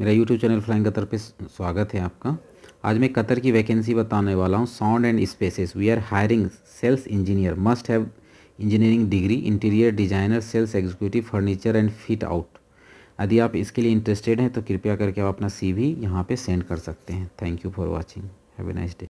मेरा YouTube channel flying Qatar पे स्वागत है आपका आज मैं कतर की वैकेंसी बताने वाला हूँ sound and spaces we are hiring sales engineer must have engineering degree interior designer sales executive furniture and fit out यदि आप इसके लिए इंटरेस्टेड हैं तो कृपया करके आप अपना सी वी यहाँ पर सेंड कर सकते हैं thank you for watching have a nice day